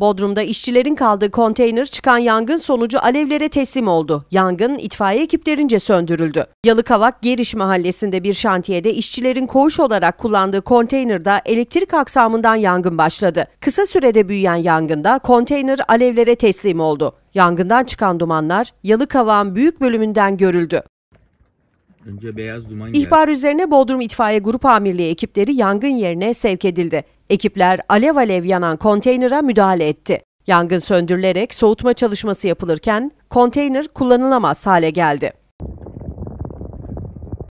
Bodrum'da işçilerin kaldığı konteyner çıkan yangın sonucu alevlere teslim oldu. Yangın itfaiye ekiplerince söndürüldü. Yalıkavak Geriş mahallesinde bir şantiyede işçilerin koğuş olarak kullandığı konteynerda elektrik aksamından yangın başladı. Kısa sürede büyüyen yangında konteyner alevlere teslim oldu. Yangından çıkan dumanlar Yalıkavak'ın büyük bölümünden görüldü. Önce beyaz duman geldi. İhbar üzerine Bodrum İtfaiye Grup Amirliği ekipleri yangın yerine sevk edildi. Ekipler alev alev yanan konteynere müdahale etti. Yangın söndürülerek soğutma çalışması yapılırken konteyner kullanılamaz hale geldi.